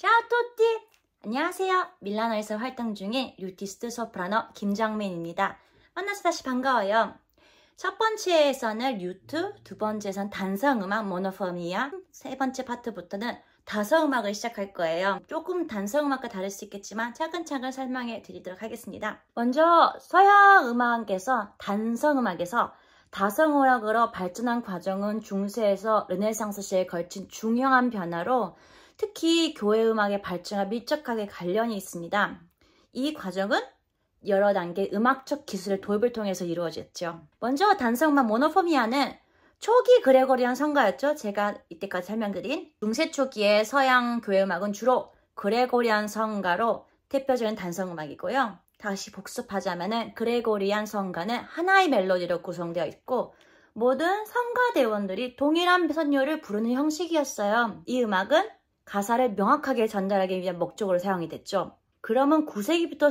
샤토띠! 안녕하세요. 밀라노에서 활동 중인 류티스트 소프라노 김정민입니다. 만나서 다시 반가워요. 첫 번째에서는 류트, 두번째에서는 단성음악 모노포미아세 번째 파트부터는 다성음악을 시작할 거예요. 조금 단성음악과 다를 수 있겠지만 차근차근 설명해 드리도록 하겠습니다. 먼저 서양음악에서 단성음악에서 다성오락으로 발전한 과정은 중세에서 르네상스 시에 걸친 중요한 변화로 특히 교회 음악의 발전과 밀접하게 관련이 있습니다. 이 과정은 여러 단계 음악적 기술의 도입을 통해서 이루어졌죠. 먼저 단성만 모노포미아는 초기 그레고리안 성가였죠. 제가 이때까지 설명드린 중세 초기의 서양 교회 음악은 주로 그레고리안 성가로 대표적인 단성 음악이고요. 다시 복습하자면은 그레고리안 성가는 하나의 멜로디로 구성되어 있고 모든 성가 대원들이 동일한 선율을 부르는 형식이었어요. 이 음악은 가사를 명확하게 전달하기 위한 목적으로 사용이 됐죠. 그러면 9세기부터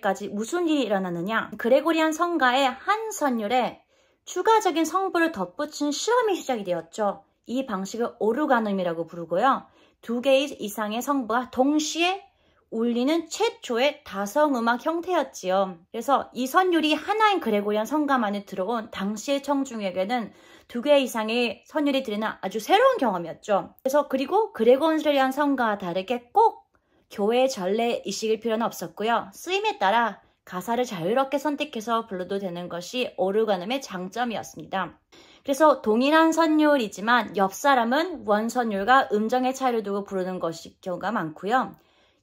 11세기까지 무슨 일이 일어나느냐? 그레고리안 성가의 한 선율에 추가적인 성분을 덧붙인 실험이 시작이 되었죠. 이 방식을 오르가눔이라고 부르고요. 두개의 이상의 성부가 동시에 올리는 최초의 다성음악 형태였지요. 그래서 이 선율이 하나인 그레고리안 성감 안에 들어온 당시의 청중에게는 두 개 이상의 선율이 들리는 아주 새로운 경험이었죠. 그래서 그리고 그레고리안 성가와 다르게 꼭 교회 의 전례 이식일 필요는 없었고요. 쓰임에 따라 가사를 자유롭게 선택해서 불러도 되는 것이 오르간음의 장점이었습니다. 그래서 동일한 선율이지만 옆 사람은 원선율과 음정의 차이를 두고 부르는 것이 경우가 많고요.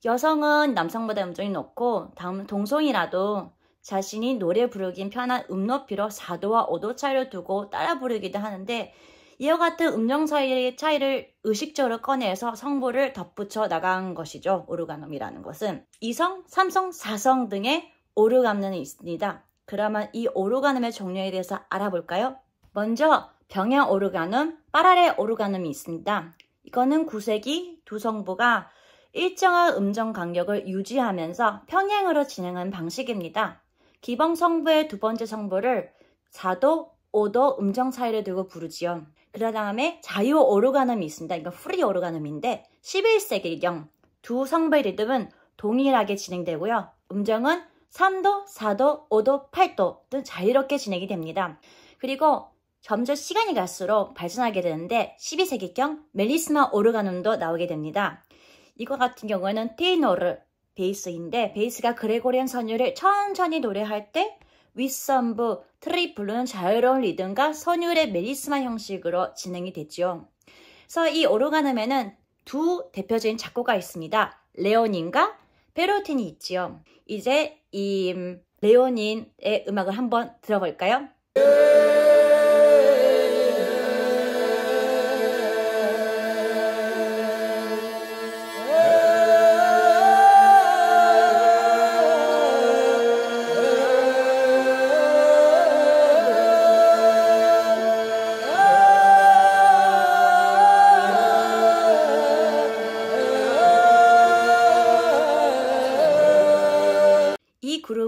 여성은 남성보다 음정이 높고 다음 동성이라도 자신이 노래 부르긴 편한 음높이로 4도와 5도 차이를 두고 따라 부르기도 하는데 이와 같은 음정 사이의 차이를 의식적으로 꺼내서 성보를 덧붙여 나간 것이죠. 오르간음이라는 것은 이성, 삼성, 사성 등의 오르간음이 있습니다. 그러면 이 오르간음의 종류에 대해서 알아볼까요? 먼저 병양 오르간음, 빠라레 오르간음이 있습니다. 이거는 구세기두 성부가 일정한 음정 간격을 유지하면서 평행으로 진행한 방식입니다. 기본 성부의 두 번째 성부를 4도, 5도 음정 사이를 두고 부르지요. 그런 다음에 자유 오르간음이 있습니다. 이건 그러니까 프리 오르간음인데 11세기경 두 성부의 리듬은 동일하게 진행되고요. 음정은 3도, 4도, 5도, 8도 등 자유롭게 진행이 됩니다. 그리고 점점 시간이 갈수록 발전하게 되는데 12세기경 멜리스마 오르간음도 나오게 됩니다. 이거 같은 경우에는 테너르 이 베이스인데 베이스가 그레고리안 선율을 천천히 노래할 때 윗선부, 트리플는 자유로운 리듬과 선율의 메리스마 형식으로 진행이 되지요. 그래서 이 오르간음에는 두 대표적인 작곡가 있습니다. 레오닌과 페로틴이 있지요. 이제 이 레오닌의 음악을 한번 들어볼까요?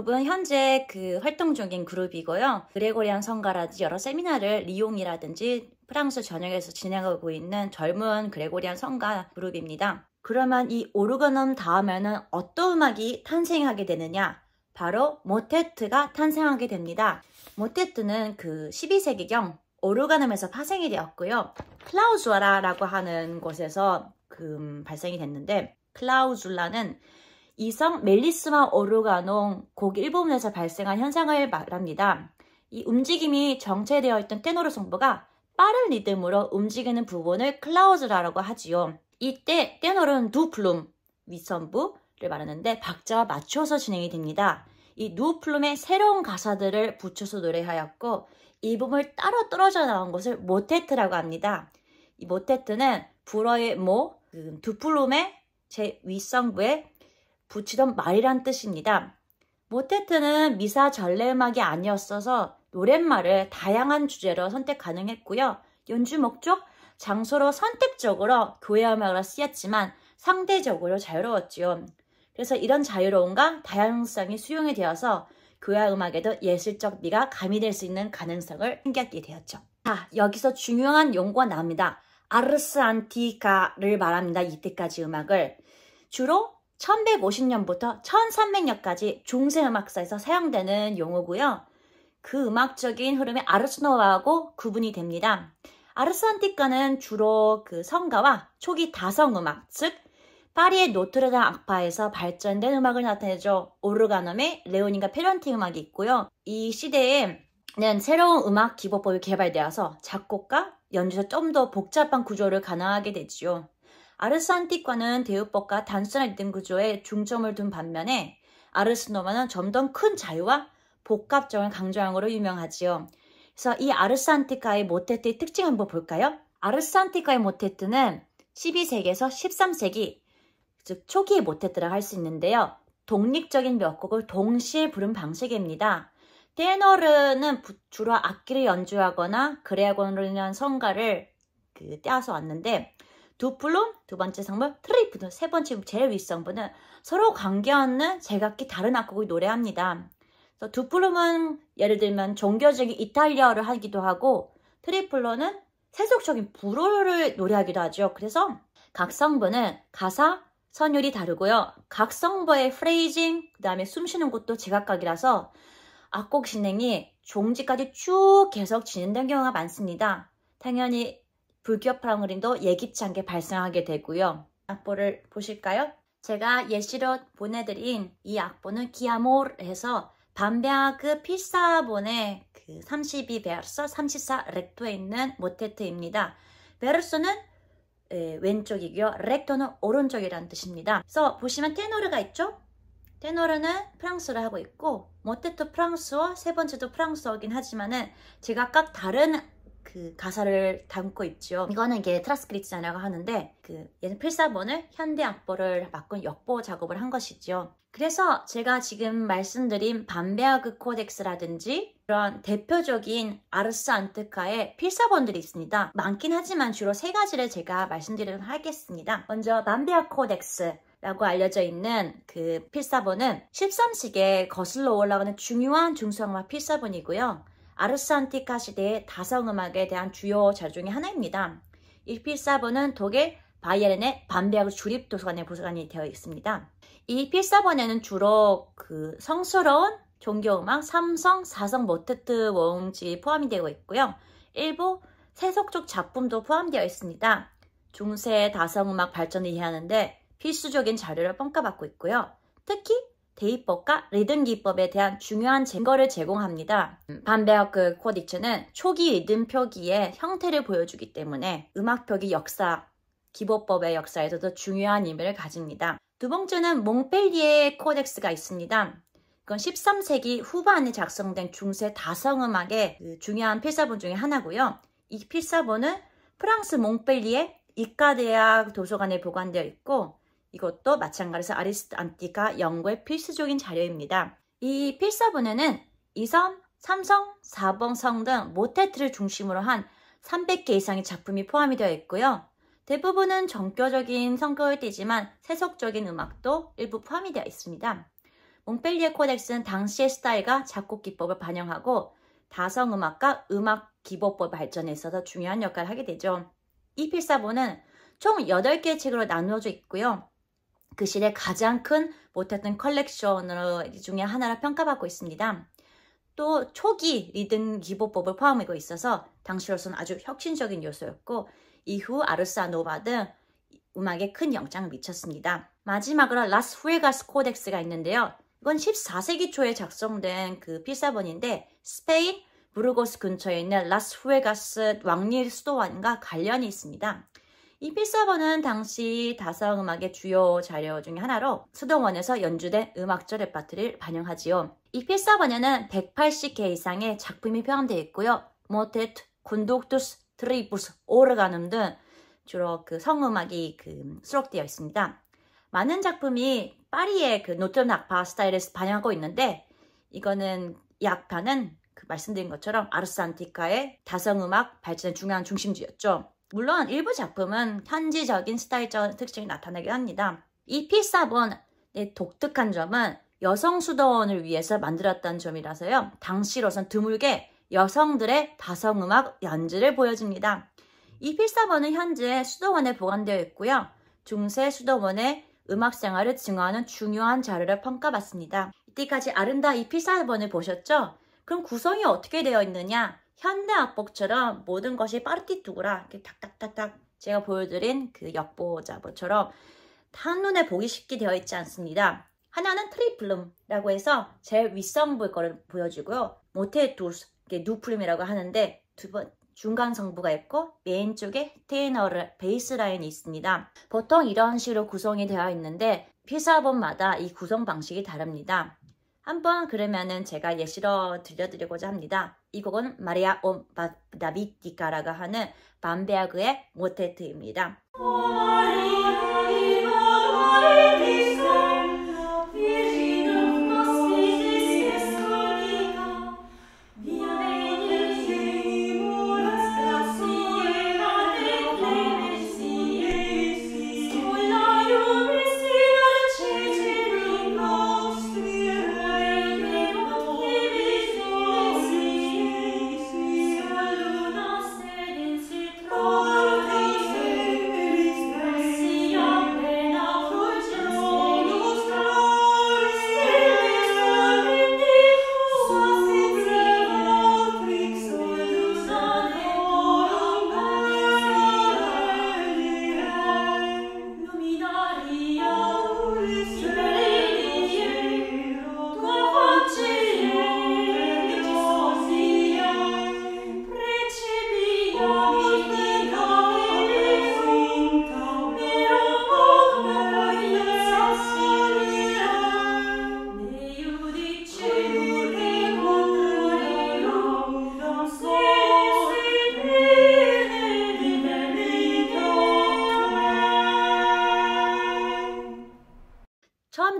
그룹은 현재 그 활동 중인 그룹이고요. 그레고리안 성가라든지 여러 세미나를 리옹이라든지 프랑스 전역에서 진행하고 있는 젊은 그레고리안 성가 그룹입니다. 그러면 이 오르가넘 다음에는 어떤 음악이 탄생하게 되느냐? 바로 모테트가 탄생하게 됩니다. 모테트는 그 12세기경 오르가넘에서 파생이 되었고요. 클라우주와라라고 하는 곳에서 그 음, 발생이 됐는데 클라우줄라는 이성 멜리스마 오르가농 곡1부분에서 발생한 현상을 말합니다. 이 움직임이 정체되어 있던 테노르 성부가 빠른 리듬으로 움직이는 부분을 클라우즈라고 하지요. 이때 테노르는 두 플룸, 위선부를 말하는데 박자와 맞춰서 진행이 됩니다. 이 두플룸에 새로운 가사들을 붙여서 노래하였고 이 부분을 따로 떨어져 나온 것을 모테트라고 합니다. 이 모테트는 불어의 모, 음, 두플룸의 제위성부의 붙이던 말이란 뜻입니다. 모테트는 미사 전래음악이 아니었어서 노랫말을 다양한 주제로 선택 가능했고요. 연주 목적, 장소로 선택적으로 교회음악을 쓰였지만 상대적으로 자유로웠지요. 그래서 이런 자유로움과 다양성이 수용이 되어서 교회 음악에도 예술적 미가 가미될 수 있는 가능성을 생겼게 되었죠. 자, 여기서 중요한 용어가 나옵니다. 아르스 안티카를 말합니다. 이때까지 음악을. 주로 1150년부터 1300년까지 중세 음악사에서 사용되는 용어고요. 그 음악적인 흐름의 아르스노와하고 구분이 됩니다. 아르스 안티카는 주로 그 성가와 초기 다성 음악, 즉 파리의 노트르담 악파에서 발전된 음악을 나타내죠. 오르가넘의 레오닌과 페런티 음악이 있고요. 이 시대에는 새로운 음악 기법법이 개발되어서 작곡가 연주자 좀더 복잡한 구조를 가능하게 되지요. 아르스 안티과는 대우법과 단순한 리듬 구조에 중점을 둔 반면에 아르스 노마는 점점 큰 자유와 복합적을 강조형으로 유명하지요. 그래서 이 아르스 안티카의 모테트의 특징 한번 볼까요? 아르스 안티카의 모테트는 12세기에서 13세기, 즉 초기의 모테트라 고할 수 있는데요. 독립적인 몇 곡을 동시에 부른 방식입니다. 테너르는 주로 악기를 연주하거나 그레아곤을 위한 성가를 그 떼어서 왔는데 두플룸, 두 번째 성분 트리플톤세 번째 제일 윗성분은 서로 관계없는 제각기 다른 악곡을 노래합니다. 두플룸은 예를 들면 종교적인 이탈리아어를 하기도 하고 트리플로는 세속적인 불호를 노래하기도 하죠. 그래서 각 성분은 가사, 선율이 다르고요. 각 성부의 프레이징, 그 다음에 숨쉬는 곳도 제각각이라서 악곡 진행이 종지까지 쭉 계속 진행된 경우가 많습니다. 당연히 불기업 파란 그림도 예기치 않게 발생하게 되고요. 악보를 보실까요? 제가 예시로 보내드린 이 악보는 기아몰에서 반베아그 필사본의 그 32베르서 34 렉토에 있는 모테트입니다. 베르소는 예, 왼쪽이고요. 렉토는 오른쪽이라는 뜻입니다. 그래서 보시면 테노르가 있죠? 테노르는 프랑스어를 하고 있고 모테트 프랑스어, 세 번째도 프랑스어긴 하지만은 제가 각 다른 그 가사를 담고 있죠. 이거는 이게 트라스크리치아라고 하는데 그 얘는 필사본을 현대 악보를 바꾼 역보 작업을 한 것이죠. 그래서 제가 지금 말씀드린 반베아그 코덱스라든지 그런 대표적인 아르스 안트카의 필사본들이 있습니다. 많긴 하지만 주로 세 가지를 제가 말씀드리도록 하겠습니다. 먼저 반베아 코덱스 라고 알려져 있는 그 필사본은 13식에 거슬러 올라가는 중요한 중성화 필사본이고요. 아르산티카 시대의 다성음악에 대한 주요 자료 중의 하나입니다. 이 필사본은 독일 바이에른의 반베르 주립도서관의 보관이 수 되어 있습니다. 이 필사본에는 주로 그 성스러운 종교음악 삼성, 사성 모테트 원음집이 포함이 되고 있고요. 일부 세속적 작품도 포함되어 있습니다. 중세 다성음악 발전을 이해하는데 필수적인 자료를 평가받고 있고요. 특히 대입법과 리듬 기법에 대한 중요한 증거를 제공합니다. 반베어크 코디츠는 초기 리듬 표기의 형태를 보여주기 때문에 음악 표기 역사, 기법법의 역사에서도 중요한 의미를 가집니다. 두 번째는 몽펠리에 코덱스가 있습니다. 이건 13세기 후반에 작성된 중세 다성음악의 그 중요한 필사본 중에 하나고요. 이 필사본은 프랑스 몽펠리에 이카대학 도서관에 보관되어 있고 이것도 마찬가지로 아리스안티카 연구의 필수적인 자료입니다. 이 필사본에는 이섬, 삼성, 사봉성 등 모테트를 중심으로 한 300개 이상의 작품이 포함이 되어 있고요. 대부분은 정교적인 성격을 띠지만 세속적인 음악도 일부 포함이 되어 있습니다. 몽펠리에 코덱스는 당시의 스타일과 작곡 기법을 반영하고 다성 음악과 음악 기법법 발전에 있어서 중요한 역할을 하게 되죠. 이 필사본은 총 8개의 책으로 나누어져 있고요. 그 시대 가장 큰 못했던 컬렉션 으로 중에 하나라 평가받고 있습니다. 또 초기 리듬 기보법을 포함하고 있어서 당시로서는 아주 혁신적인 요소였고 이후 아르사노바 등 음악에 큰 영향을 미쳤습니다. 마지막으로 라스후에가스 코덱스가 있는데요. 이건 14세기 초에 작성된 그 필사본인데 스페인 브루고스 근처에 있는 라스후에가스 왕립 수도원과 관련이 있습니다. 이 필서버는 당시 다사음악의 주요 자료 중 하나로 수동원에서 연주된 음악적 레파트를 반영하지요. 이 필사번에는 180개 이상의 작품이 포함되어 있고요. 모테트, 콘독투스, 트리부스, 오르가눔 등 주로 그 성음악이 그 수록되어 있습니다. 많은 작품이 파리의 그 노트르 악파 스타일에서 반영하고 있는데 이거는 약 악파는 그 말씀드린 것처럼 아르산티카의 다성음악 발전의 중요한 중심지였죠. 물론 일부 작품은 현지적인 스타일적 특징이 나타나긴 합니다. 이 필사본의 네, 독특한 점은 여성 수도원을 위해서 만들었다는 점이라서요. 당시로선 드물게 여성들의 다성음악 연주를 보여줍니다. 이 필사본은 현재 수도원에 보관되어 있고요. 중세 수도원의 음악 생활을 증화하는 중요한 자료를 평가받습니다. 이때까지 아름다운 이 필사본을 보셨죠? 그럼 구성이 어떻게 되어 있느냐? 현대 악보처럼 모든 것이 파르티투구라 이렇게 탁탁탁탁 제가 보여드린 그 역보자보처럼 한눈에 보기 쉽게 되어 있지 않습니다. 하나는 트리플룸이라고 해서 제일 윗선부의 거를 보여주고요. 모테두스, 누플룸이라고 하는데 두 번, 중간 성부가 있고 메인 쪽에 테이너를 베이스 라인이 있습니다. 보통 이런 식으로 구성이 되어 있는데 피사본마다 이 구성 방식이 다릅니다. 한번 그러면은 제가 예시로 들려드리고자 합니다. 이 곡은 마리아 온 다비티카라가 하는 반베아그의 모테트입니다.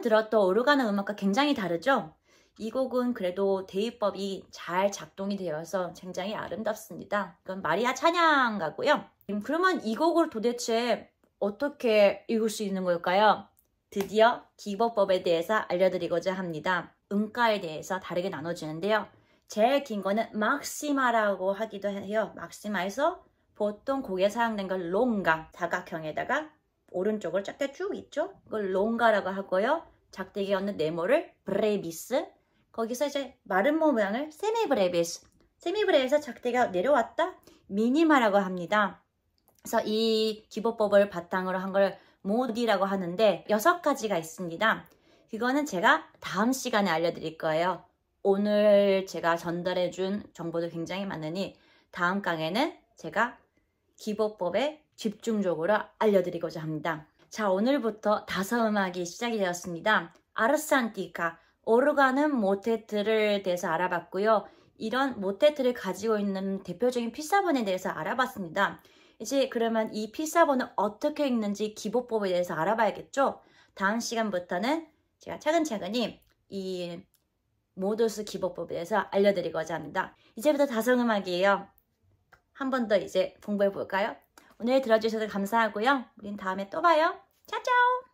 들었던 오르가노 음악과 굉장히 다르죠? 이 곡은 그래도 대입법이 잘 작동이 되어서 굉장히 아름답습니다. 이건 마리아 찬양 가고요. 음, 그러면 이 곡을 도대체 어떻게 읽을 수 있는 걸까요? 드디어 기법법에 대해서 알려드리고자 합니다. 음가에 대해서 다르게 나눠지는데요. 제일 긴 거는 막시마라고 하기도 해요. 막시마에서 보통 곡에 사용된 걸 롱가, 다각형에다가 오른쪽을 작게 쭉 있죠? 그걸 롱가라고 하고요. 작대기 없는 네모를 브레비스 거기서 이제 마른 모 모양을 세미브레비스 세미브레에스 작대가 기 내려왔다 미니마라고 합니다. 그래서 이 기법법을 바탕으로 한 걸 모디라고 하는데 여섯 가지가 있습니다. 이거는 제가 다음 시간에 알려드릴 거예요. 오늘 제가 전달해준 정보도 굉장히 많으니 다음 강에는 제가 기법법의 집중적으로 알려드리고자 합니다. 자, 오늘부터 다섯 음악이 시작이 되었습니다. 아르산티카, 오르가는 모테트를 대해서 알아봤고요. 이런 모테트를 가지고 있는 대표적인 피사본에 대해서 알아봤습니다. 이제 그러면 이 피사본을 어떻게 읽는지 기보법에 대해서 알아봐야겠죠? 다음 시간부터는 제가 차근차근히 이 모도스 기법법에 대해서 알려드리고자 합니다. 이제부터 다성음악이에요. 한 번 더 이제 공부해 볼까요? 오늘 들어주셔서 감사하고요. 우린 다음에 또 봐요. 짜잔!